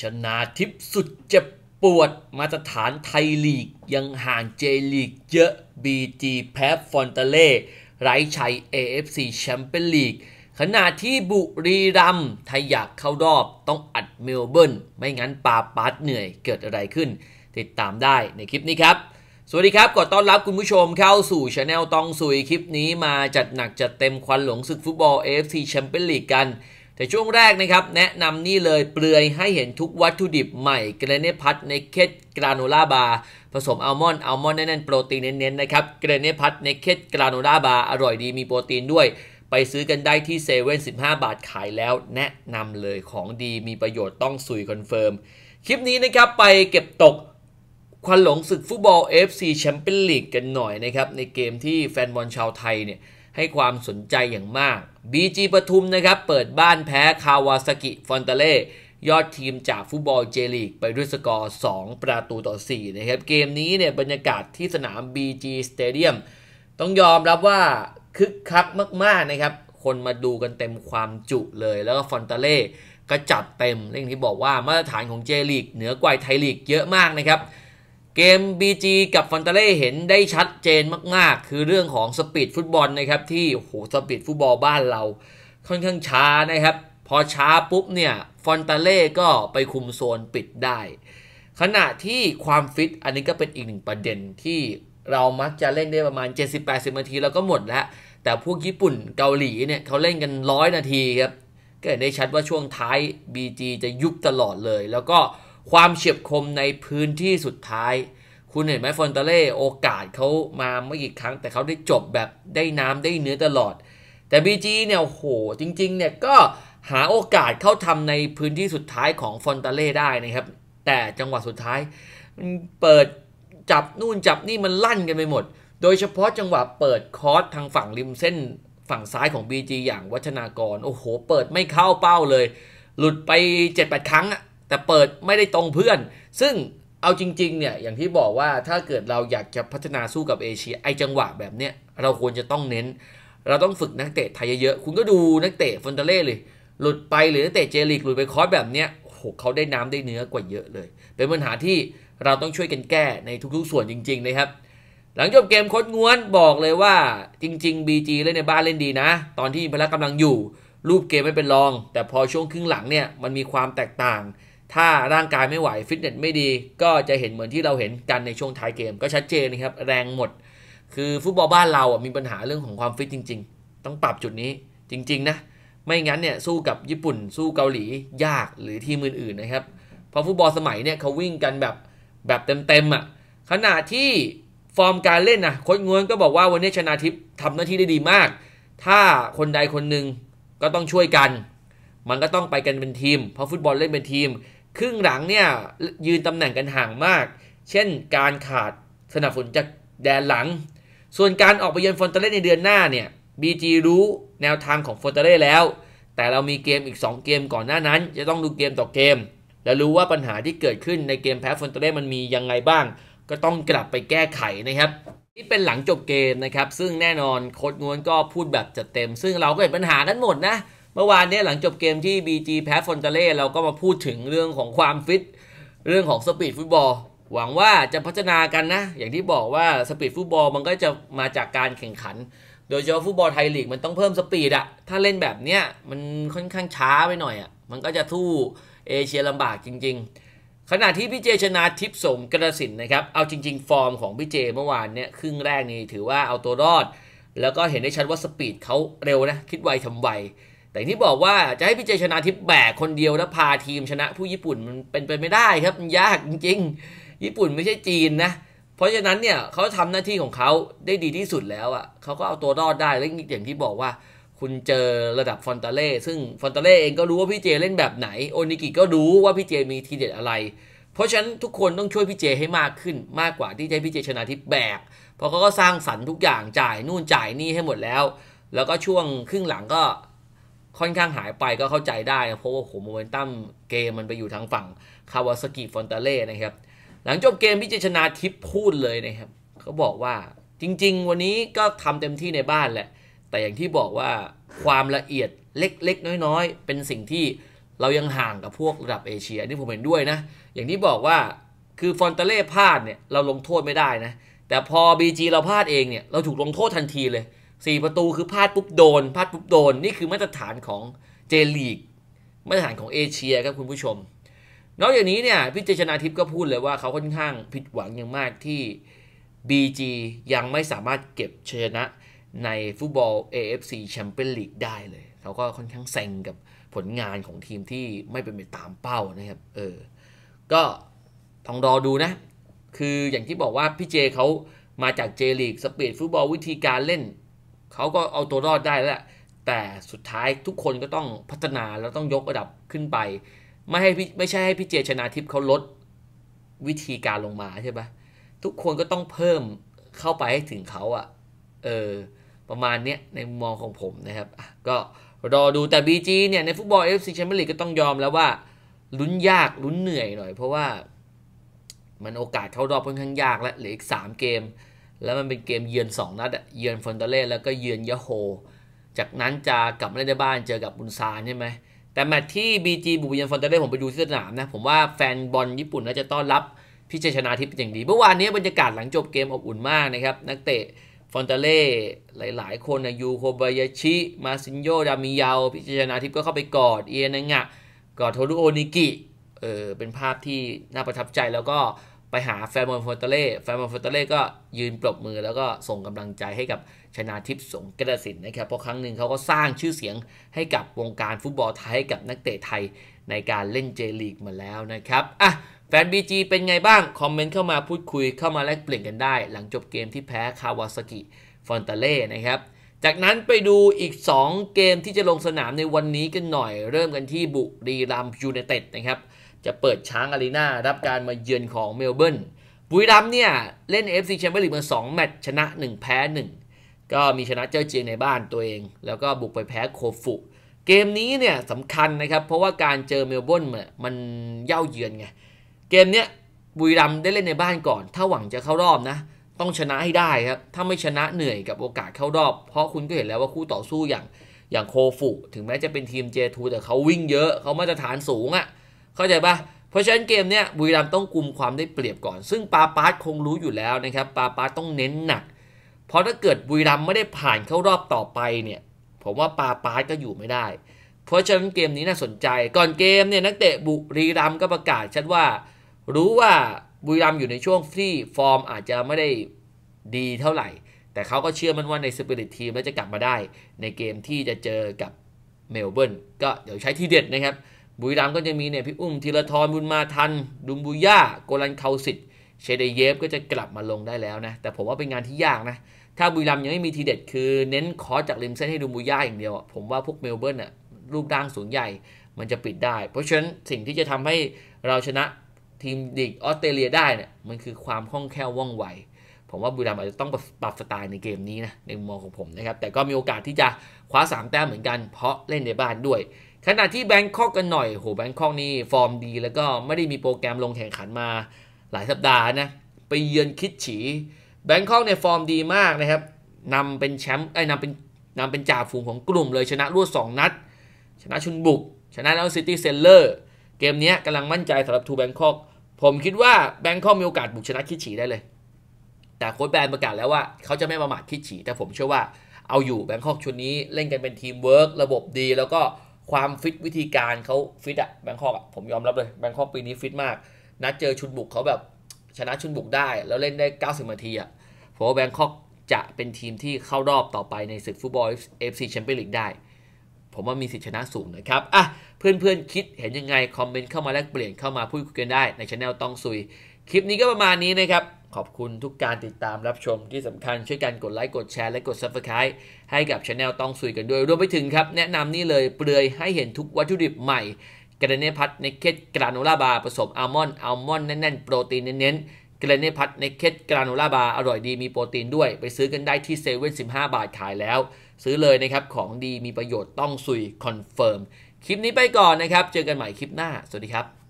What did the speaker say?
ชนาทิพสุดเจ็บปวดมาตรฐานไทยลีกยังห่างเจลีกเยอะบีจีแพ้ฟอนเตเล่ไร้ชัย AFC แชมเปี้ยนลีก ขณะที่บุรีรัมถ้าอยากเข้ารอบ ต้องอัดเมลเบิร์นไม่งั้นปาปาดเหนื่อยเกิดอะไรขึ้น ติดตามได้ในคลิปนี้ครับสวัสดีครับก่อต้อนรับคุณผู้ชมเข้าสู่ช anel ตองสุยคลิปนี้มาจัดหนักจัดเต็มควันหลงศึกฟุตบอล AFC แชมเปี้ยนลีกกันแต่ช่วงแรกนะครับ แนะนำนี่เลยเปลือยให้เห็นทุกวัตถุดิบใหม่เกรเนพัทในเคสกราโนล่าบาร์ผสมอัลมอนด์อัลมอนด์แน่นๆโปรตีนเน้นๆนะครับเกรเนพัทในเคสกราโนล่าบาร์อร่อยดีมีโปรตีนด้วย ไปซื้อกันได้ที่เซเว่นสิบห้าบาทขายแล้ว แนะนำเลยของดีมีประโยชน์ต้องสุยคอนเฟิร์ม คลิปนี้นะครับ ไปเก็บตกควันหลงศึกฟุตบอล FC แชมเปี้ยนลีกกันหน่อยนะครับในเกมที่แฟนบอลชาวไทยเนี่ยให้ความสนใจอย่างมาก BG ปทุมนะครับ เปิดบ้านแพ้คาวาสกิฟอนตเล่ยอดทีมจากฟุตบอลเจลีก ไปด้วยสกอร์ 2 ประตูต่อ 4 นะครับ เกมนี้เนี่ย บรรยากาศที่สนาม BG Stadium ต้องยอมรับว่าคึกคักมาก ๆ นะครับ คนมาดูกันเต็มความจุเลย แล้วก็ฟอนตเล่ก็จัดเต็ม เรื่องที่บอกว่า มาตรฐานของเจลีก เหนือกว่าไทยลีกเยอะมากนะครับเกม BG กับฟันตาเล่เห็นได้ชัดเจนมากๆ คือเรื่องของสปีดฟุตบอลนะครับ ที่โหสปีดฟุตบอล บ้านเรา ค่อนข้างช้านะครับ พอช้าปุ๊บเนี่ยฟอนตาเล่ก็ไปคุมโซนปิดได้ ขณะที่ความฟิตอันนี้ก็เป็นอีกหนึ่งประเด็นที่เรามักจะเล่นได้ประมาณ70-80นาที แล้วก็หมดแล้ว แต่พวกญี่ปุ่นเกาหลีเนี่ยเขาเล่นกันร้อยนาทีครับก็เห็นได้ชัดว่าช่วงท้าย BG จะยุบตลอดเลยแล้วก็ความเฉียบคมในพื้นที่สุดท้าย คุณเห็นไหมฟอนเตเล่โอกาสเขามาไม่กี่ครั้ง แต่เขาได้จบแบบได้น้ำได้เนื้อตลอด แต่บีจีเนี่ยโหจริงๆเนี่ยก็หาโอกาสเข้าทำในพื้นที่สุดท้ายของฟอนเตเล่ได้นะครับแต่จังหวะสุดท้ายมันเปิดจับนู่นจับนี่มันลั่นกันไปหมด โดยเฉพาะจังหวะเปิดคอร์สทางฝั่งริมเส้นฝั่งซ้ายของ BG อย่างวัฒนากรโอ้โหเปิดไม่เข้าเป้าเลย หลุดไป7-8ครั้งอะแต่เปิดไม่ได้ตรงเพื่อน ซึ่งเอาจริงๆเนี่ยอย่างที่บอกว่าถ้าเกิดเราอยากจะพัฒนาสู้กับเอเชียไอจังหวะแบบเนี้ยเราควรจะต้องเน้น เราต้องฝึกนักเตะไทยเยอะๆ คุณก็ดูนักเตะฟอนเดเล่เลย หลุดไป หรือนักเตะเจลิกหลุดไปคอร์สแบบเนี้ยโหเขาได้น้ำได้เนื้อกว่าเยอะเลย เป็นปัญหาที่เราต้องช่วยกันแก้ในทุกๆ ส่วนจริงๆนะครับหลังจบเกมโค้ดง้วนบอกเลยว่าจริงๆ BG เล่นในบ้านเล่นดีนะ ตอนที่พละกำลังอยู่รูปเกมไม่เป็นรอง แต่พอช่วงครึ่งหลังเนี่ยมันมีความแตกต่างถ้าร่างกายไม่ไหว ฟิตเนสไม่ดี ก็จะเห็นเหมือนที่เราเห็นกันในช่วงท้ายเกม ก็ชัดเจนนะครับแรงหมด คือฟุตบอลบ้านเราอ่ะมีปัญหาเรื่องของความฟิตจริงๆ ต้องปรับจุดนี้จริงๆนะ ไม่งั้นเนี่ยสู้กับญี่ปุ่นสู้เกาหลียากหรือทีมอื่นๆนะครับเพราะฟุตบอลสมัยเนี่ยเขาวิ่งกันแบบแบบเต็มๆอ่ะขณะที่ฟอร์มการเล่นนะโค้ชงวนก็บอกว่าวันนี้ชนาทิพย์ทำหน้าที่ได้ดีมาก ถ้าคนใดคนหนึ่งก็ต้องช่วยกัน มันก็ต้องไปกันเป็นทีม เพราะฟุตบอลเล่นเป็นทีมครึ่งหลังเนี่ยยืนตำแหน่งกันห่างมาก เช่นการขาดสนับสนุนจากแดนหลัง ส่วนการออกไปเยือนฟอนเตเลในเดือนหน้าเนี่ยบีจีรู้แนวทางของฟอนเตเลแล้ว แต่เรามีเกมอีก 2 เกมก่อนหน้านั้น จะต้องดูเกมต่อเกม และรู้ว่าปัญหาที่เกิดขึ้นในเกมแพ้ฟอนเตเลมันมียังไงบ้าง ก็ต้องกลับไปแก้ไขนะครับนี่เป็นหลังจบเกมนะครับซึ่งแน่นอนโค้ดง้วนก็พูดแบบจัดเต็ม ซึ่งเราก็เห็นปัญหานั้นหมดนะเมื่อวานนี้หลังจบเกมที่ BG แพ้ฟอนเตเล่เราก็มาพูดถึงเรื่องของความฟิต เรื่องของสปีดฟุตบอลหวังว่าจะพัฒนากันนะ อย่างที่บอกว่าสปีดฟุตบอลมันก็จะมาจากการแข่งขัน โดยเฉพาะฟุตบอลไทยลีกมันต้องเพิ่มสปีดอะถ้าเล่นแบบเนี้ยมันค่อนข้างช้าไปหน่อยอะมันก็จะทู่เอเชียลำบากจริง ๆ ขณะที่พี่เจชนะทิพย์สงกระสินนะครับเอาจริง ๆฟอร์มของพี่เจเมื่อวานเนี่ยครึ่งแรกนี่ถือว่าเอาตัวรอดแล้วก็เห็นได้ชัดว่าสปีดเขาเร็วนะคิดไวทำไวแต่ที่บอกว่าจะให้พี่เจชนาทิพย์แบกคนเดียวแล้วพาทีมชนะผู้ญี่ปุ่นมันเป็นไปไม่ได้ครับยากจริงๆ ญี่ปุ่นไม่ใช่จีนนะ เพราะฉะนั้นเนี่ยเขาทำหน้าที่ของเขาได้ดีที่สุดแล้วอะ่ะเขาก็เอาตัวรอดได้ แล้วอย่างที่บอกว่า คุณเจอระดับฟอนตาเล่ซึ่งฟอนตาเล่เองก็รู้ว่าพี่เจเล่นแบบไหนโอนิกิก็รู้ว่าพี่เจมีทีเด็ดอะไรเพราะฉะนั้นทุกคนต้องช่วยพี่เจให้มากขึ้นมากกว่าที่จะพี่เจชนะทิพย์แบกเพราะเขาก็สร้างสรรค์ทุกอย่างจ่ายนู่นจ่ายนี่ให้หมดแล้ว แล้วก็ช่วงครึ่งหลังก็ค่อนข้างหายไปก็เข้าใจได้นะเพราะว่าโมเมนตัมเกมมันไปอยู่ทางฝั่งคาวาสกิฟอนตาเล่นะครับ หลังจบเกมพิจชนาทิพพูดเลยนะครับเขาบอกว่าจริง ๆ วันนี้ก็ทำเต็มที่ในบ้านแหละ แต่อย่างที่บอกว่าความละเอียดเล็กๆ น้อย ๆ เป็นสิ่งที่เรายังห่างกับพวกระดับเอเชียนี่ผมเห็นด้วยนะ อย่างที่บอกว่าคือฟอนเตเล่พลาดเนี่ยเราลงโทษไม่ได้นะแต่พอ BG เราพลาดเองเนี่ยเราถูกลงโทษทันทีเลย4 ประตูคือพลาดปุ๊บโดนพลาดปุ๊บโดน นี่คือมาตรฐานของเจลีกมาตรฐานของเอเชียครับคุณผู้ชม นอกจากนี้เนี่ยพี่เจชนาทิพย์ก็พูดเลยว่าเขาค่อนข้างผิดหวังอย่างมากที่ BG ยังไม่สามารถเก็บชนะในฟุตบอล AFC แชมเปี้ยนลีกได้เลย เขาก็ค่อนข้างเซ็งกับผลงานของทีมที่ไม่เป็นไปตามเป้านะครับเออ ก็ต้องรอดูนะ คืออย่างที่บอกว่าพี่เจเขามาจากเจลีกสปีดฟุตบอลวิธีการเล่นเขาก็เอาตัวรอดได้แล้วแต่สุดท้ายทุกคนก็ต้องพัฒนาแล้วต้องยกระดับขึ้นไป ไม่ให้ไม่ใช่ให้พี่เจชนาทิพย์เขาลดวิธีการลงมาใช่ปะทุกคนก็ต้องเพิ่มเข้าไปให้ถึงเขาอะเออ ประมาณเนี้ยในมุมมองของผมนะครับก็รอดู แต่ BG เนี่ยในฟุตบอลเอฟซีแชมเปี้ยนลีกก็ต้องยอมแล้วว่าลุ้นยากลุ้นเหนื่อยหน่อย เพราะว่ามันโอกาสเข้ารอบค่อนข้างยากและเหลืออีก3เกมแล้วมันเป็นเกมเยือน2นัดอะเยือนฟอนตาเล่ แล้วก็เยือนยโฮ จากนั้นจะกลับมาเล่นในบ้านเจอกับบุนซานใช่ไหมแต่แมตช์ที่บีจีบุกเยือนฟอนตาเล่ ผมไปดูที่สนามนะ ผมว่าแฟนบอลญี่ปุ่นน่าจะต้อนรับพี่ัจชนาทิพย์เป็นอย่างดีเมื่อวานนี้บรรยากาศหลังจบเกมอบอุ่นมากนะครับ นักเตะฟอนตาเล่หลายๆ คนนะยูโคบายาชิมาซินโยดามิยาวพี่ัจชนาทิพย์ก็เข้าไปกอดเอียนังะกอดโทรุโอนิกิเออเป็นภาพที่น่าประทับใจแล้วก็ไปหาแฟนบอลฟอร์ตเล่ แฟนบอลฟอร์ตเล่ก็ยืนปรบมือ แล้วก็ส่งกำลังใจให้กับชนาทิพย์สงกระสินนะครับเพราะครั้งหนึ่งเขาก็สร้างชื่อเสียงให้กับวงการฟุตบอลไทยกับนักเตะไทยในการเล่นเจลีกมาแล้วนะครับอ่ะแฟน BG เป็นไงบ้าง คอมเมนต์เข้ามาพูดคุยเข้ามาแลกเปลี่ยนกันได้ หลังจบเกมที่แพ้คาวาสกิฟอนตาเล่นะครับ จากนั้นไปดูอีก 2เกมที่จะลงสนามในวันนี้กันหน่อยเริ่มกันที่บุรีรัมยูไนเต็ดนะครับจะเปิดช้างอารีนารับการมาเยือนของเมลเบิร์นบุรีรัมเนี่ย เล่น FC แชมเปี้ยนลีกมา2แมตช์ชนะ 1 แพ้ 1 ก็มีชนะเจ้าเจียงในบ้านตัวเอง แล้วก็บุกไปแพ้โคฟุเกมนี้เนี่ยสำคัญนะครับ เพราะว่าการเจอเมลเบิร์นมันเย่าเยือนไง เกมเนี้ยบุรีรัมได้เล่นในบ้านก่อน ถ้าหวังจะเข้ารอบนะ ต้องชนะให้ได้ครับ ถ้าไม่ชนะเหนื่อยกับโอกาสเข้ารอบเพราะคุณก็เห็นแล้วว่าคู่ต่อสู้อย่างอย่างโคฟุถึงแม้จะเป็นทีมเจทูแต่เขาวิ่งเยอะเขามาตรฐานสูงอะ่ะเข้าใจปะเพราะฉะนั้นเกมเนี้ยบุรีรัมต้องกลุมความได้เปรียบก่อน ซึ่งปาปารคงรู้อยู่แล้วนะครับ ปาปารตต้องเน้นหนัก เพราะถ้าเกิดบุรีรัมไม่ได้ผ่านเข้ารอบต่อไปเนี่ย ผมว่าปาปารก็อยู่ไม่ได้ เพราะฉะนั้นเกมนี้น่าสนใจ ก่อนเกมเนี่ยนักเตะบุรีรัมก็ประกาศชัดว่า รู้ว่าบุรีรัมอยู่ในช่วงที่ฟอร์มอาจจะไม่ได้ดีเท่าไหร่ แต่เขาก็เชื่อมันว่าในสปิริตทีมแล้วจะกลับมาได้ ในเกมที่จะเจอกับเมลเบิร์น ก็เดี๋ยวใช้ทีเด็ดนะครับบุรีรัมย์ก็จะมีเนี่ยพี่อุ้มธีรทรบุญมาทัน ดุมบุย่าโกลันเคาสิตเชเดเยฟก็จะกลับมาลงได้แล้วนะ แต่ผมว่าเป็นงานที่ยากนะ ถ้าบุรีรัมย์ยังไม่มีทีเด็ดคือเน้นคอจากริมเส้นให้ดุมบุย่าอย่างเดียวผมว่าพวกเมลเบิร์นอะรูปร่างสูงใหญ่มันจะปิดได้ เพราะฉะนั้นสิ่งที่จะทำให้เราชนะทีมดิกออสเตรเลียได้เนี่ยมันคือความคล่องแคล่วว่องไวผมว่าบุรีรัมย์อาจจะต้องปรับสไตล์ในเกมนี้นะในมุมมองของผมนะครับแต่ก็มีโอกาสที่จะคว้า3แต้มเหมือนกัน เพราะเล่นในบ้านด้วยขณะที่แบงคอกกันหน่อย โห แบงคอกนี่ ฟอร์มดี แล้วก็ไม่ได้มีโปรแกรมลงแข่งขันมา หลายสัปดาห์นะ ไปเยือนคิดฉี แบงคอกเนี่ย ฟอร์มดีมากนะครับ นำเป็นแชมป์ไอ้นำเป็นนำเป็นจ่าฝูงของกลุ่มเลย ชนะรวด2นัด ชนะชุนบุก ชนะแล้วซิตี้เซนเลอร์ เกมนี้กำลังมั่นใจสำหรับทูแบงคอก ผมคิดว่าแบงคอกมีโอกาสบุกชนะคิดฉีได้เลย แต่โค้ชแบนประกาศแล้วว่า เขาจะไม่ประมาทคิดฉี แต่ผมเชื่อว่า เอาอยู่แบงคอกชุดนี้เล่นกันเป็นทีมเวิร์กระบบดี แล้วก็ความฟิตวิธีการเขาฟิตอะแบงคอกอะผมยอมรับเลยแบงคอกปีนี้ฟิตมากนัดเจอชุดบุกเขาแบบชนะชุดบุกได้แล้วเล่นได้ 90นาทีอะผมว่าแบงคอกจะเป็นทีมที่เข้ารอบต่อไปในศึกฟุตบอลเอฟซีแชมเปี้ยนลีกได้ ผมว่ามีสิทธิชนะสูงนะครับอ่ะเพื่อนๆคิดเห็นยังไง คอมเมนต์เข้ามาแลกเปลี่ยนเข้ามาพูดคุยกันได้ในช anel ต้องซุย คลิปนี้ก็ประมาณนี้นะครับขอบคุณทุกการติดตามรับชมที่สำคัญช่วยกันกดไลค์กดแชร์และกด Subscribe ให้กับช anel ต้องสุยกันด้วยรวมไปถึงครับ แนะนำนี่เลยเปลือยให้เห็นทุกวัตถุดิบใหม่ กระเนพัดในเคสกราโนล่าบาร์ผสมอัลมอนด์อัลมอนด์แน่นๆโปรตีนเน้นๆ กระเนพัดในเคสกราโนล่าบาร์อร่อยดีมีโปรตีนด้วยไปซื้อกันได้ที่เซเว่นสิบห้าบาทขายแล้ว ซื้อเลยนะครับของดีมีประโยชน์ต้องสุยคอนเฟิร์มคลิปนี้ไปก่อนนะครับเจอกันใหม่คลิปหน้าสวัสดีครับ